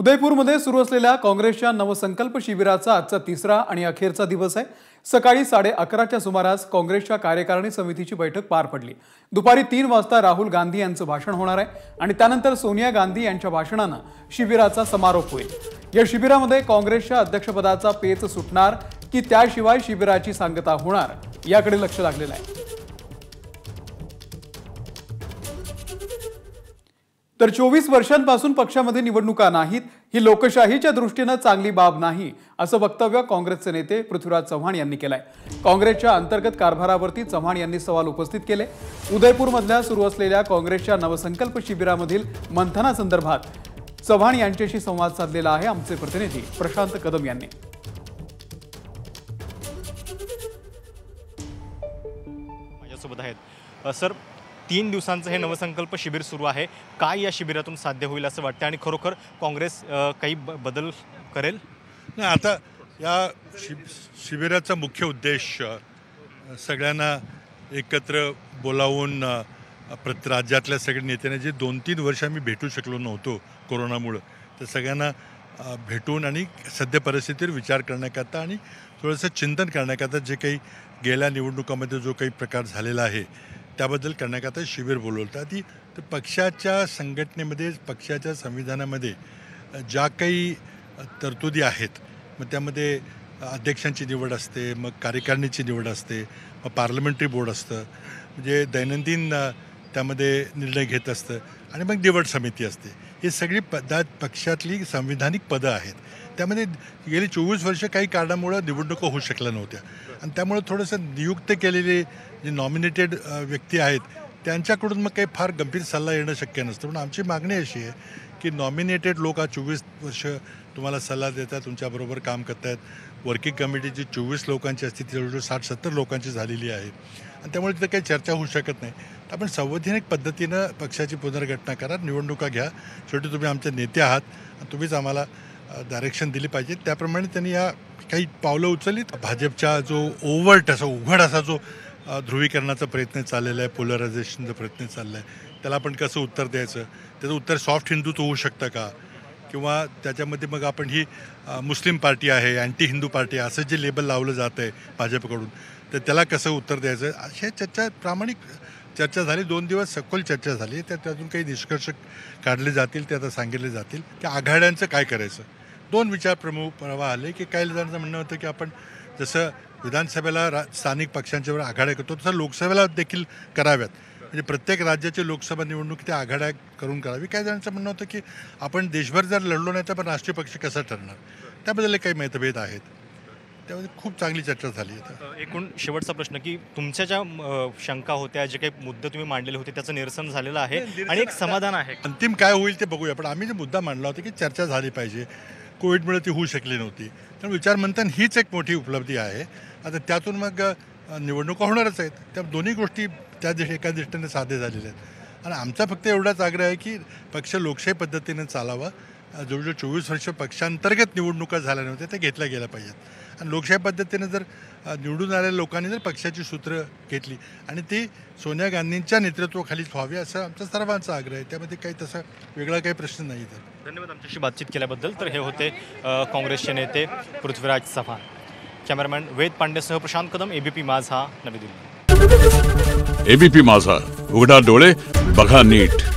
उदयपूरमध्ये सुरू असलेल्या काँग्रेसच्या नवसंकल्प शिबिराचा आजचा तिसरा आणि अखेरचा दिवस आहे सकाळी साडे अकराच्या सुमारास काँग्रेसच्या कार्यकारिणी समितीची बैठक पार पडली दुपारी तीन वाजता राहुल गांधी यांचं भाषण होणार आहे आणि त्यानंतर सोनिया गांधी यांच्या भाषणानं शिबिराचा समारोप होईल या शिबिरामध्ये काँग्रेसच्या अध्यक्षपदाचा पेच सुटणार की त्याशिवाय शिबिराची सांगता होणार याकडे लक्ष लागलेलं आहे तर चोवीस वर्षांपासून पक्षामध्ये निवडणुका नाहीत ही लोकशाहीच्या दृष्टीनं चांगली बाब नाही असं वक्तव्य काँग्रेसचे नेते पृथ्वीराज चव्हाण यांनी केलंय काँग्रेसच्या अंतर्गत कारभारावरती चव्हाण यांनी सवाल उपस्थित केले उदयपूरमधल्या सुरू असलेल्या काँग्रेसच्या नवसंकल्प शिबिरामधील मंथनासंदर्भात चव्हाण यांच्याशी संवाद साधलेला आहे आमचे प्रतिनिधी प्रशांत कदम यांनी माझ्यासोबत आहेत सर तीन दिवसांचं हे नवसंकल्प शिबिर सुरू आहे काय या शिबिरातून साध्य होईल असं वाटतं आणि खरोखर काँग्रेस काही ब बदल करेल नाही आता या शिब शिबिराचा मुख्य उद्देश सगळ्यांना एकत्र बोलावून प्रत राज्यातल्या सगळ्या नेत्यांना जे दोन तीन वर्ष आम्ही भेटू शकलो नव्हतो कोरोनामुळं तर सगळ्यांना भेटून आणि सध्या परिस्थितीवर विचार करण्याकरता आणि थोडंसं चिंतन करण्याकरता जे काही गेल्या निवडणुकामध्ये जो काही प्रकार झालेला आहे त्याबद्दल करण्याकरता शिबिर बोलवलं ती तर पक्षाच्या संघटनेमध्ये पक्षाच्या संविधानामध्ये ज्या काही तरतुदी आहेत मग त्यामध्ये अध्यक्षांची निवड असते मग कार्यकारिणीची निवड असते मग पार्लमेंटरी बोर्ड असतं म्हणजे दैनंदिन त्यामध्ये निर्णय घेत असतं आणि मग निवड समिती असते ही सगळी पदात पक्षातली संविधानिक पदं आहेत त्यामध्ये गेली चोवीस वर्ष काही कारणामुळं निवडणुका होऊ शकल्या नव्हत्या आणि त्यामुळं थोडंसं नियुक्त केलेले जे नॉमिनेटेड व्यक्ती आहेत त्यांच्याकडून मग काही फार गंभीर सल्ला येणं शक्य नसतं पण आमची मागणी अशी आहे की नॉमिनेटेड लोक हा चोवीस वर्ष तुम्हाला सल्ला देतात तुमच्याबरोबर काम आहेत वर्किंग कमिटी जी चोवीस लोकांची असते ती जवळजवळ साठ सत्तर लोकांची झालेली आहे आणि त्यामुळे तिथं काही चर्चा होऊ शकत नाही आपण संवैधानिक पद्धतीनं पक्षाची पुनर्घटना करा निवडणुका घ्या शेवटी तुम्ही आमचे नेते आहात तुम्हीच आम्हाला डायरेक्शन दिली पाहिजे त्याप्रमाणे त्यांनी या काही पावलं उचलली भाजपच्या जो ओवर्ट असा उघड असा जो ध्रुवीकरणाचा प्रयत्न चाललेला आहे पोलरायझेशनचा प्रयत्न चालला आहे त्याला आपण कसं उत्तर द्यायचं त्याचं उत्तर सॉफ्ट हिंदुत्व होऊ शकतं का किंवा त्याच्यामध्ये मग आपण ही मुस्लिम पार्टी आहे अँटी हिंदू पार्टी आहे असं जे लेबल लावलं जात आहे भाजपकडून तर त्याला कसं उत्तर द्यायचं अशा चर्चा प्रामाणिक चर्चा झाली दोन दिवस सखोल चर्चा झाली तर त्यातून काही निष्कर्ष काढले जातील ते आता सांगितले जातील की आघाड्यांचं काय करायचं दोन विचार प्रमुख प्रवाह आले की काही जणांचं म्हणणं होतं की आपण जसं विधानसभेला रा स्थानिक पक्षांच्यावर आघाड्या करतो तसं लोकसभेला देखील कराव्यात म्हणजे प्रत्येक राज्याची लोकसभा निवडणूक ते आघाड्या करून करावी काही जणांचं म्हणणं होतं की आपण देशभर जर लढलो नाही तर पण राष्ट्रीय पक्ष कसा ठरणार त्याबद्दल काही मतभेद आहेत त्यामध्ये खूप चांगली चर्चा झाली एकूण शेवटचा प्रश्न की तुमच्या ज्या शंका होत्या जे काही मुद्दे तुम्ही मांडलेले होते त्याचं निरसन झालेलं आहे आणि एक समाधान आहे अंतिम काय होईल ते बघूया पण आम्ही जे मुद्दा मांडला होता की चर्चा झाली पाहिजे कोविडमुळे ती होऊ शकली नव्हती तर विचारमंथन हीच एक मोठी उपलब्धी आहे आता त्यातून मग निवडणुका होणारच आहेत त्या दोन्ही गोष्टी त्या दिश एका दृष्टीने साध्य झालेल्या आहेत आणि आमचा फक्त एवढाच आग्रह आहे की पक्ष लोकशाही पद्धतीने चालावा जवळजवळ चोवीस वर्ष पक्षांतर्गत निवडणुका झाल्या नव्हत्या त्या घेतल्या गेल्या पाहिजेत आणि लोकशाही पद्धतीने जर निवडून आलेल्या लोकांनी जर पक्षाची सूत्र घेतली आणि ती सोनिया गांधींच्या नेतृत्वाखालीच व्हावी असं आमचा सर्वांचा आग्रह आहे त्यामध्ये काही तसा वेगळा काही प्रश्न नाही तर धन्यवाद आमच्याशी बातचीत केल्याबद्दल तर हे होते काँग्रेसचे नेते पृथ्वीराज चव्हाण कॅमेरामॅन वेद पांडेसह प्रशांत कदम एबीपी माझा नवी दिल्ली एबीपी माझा उघडा डोळे बघा नीट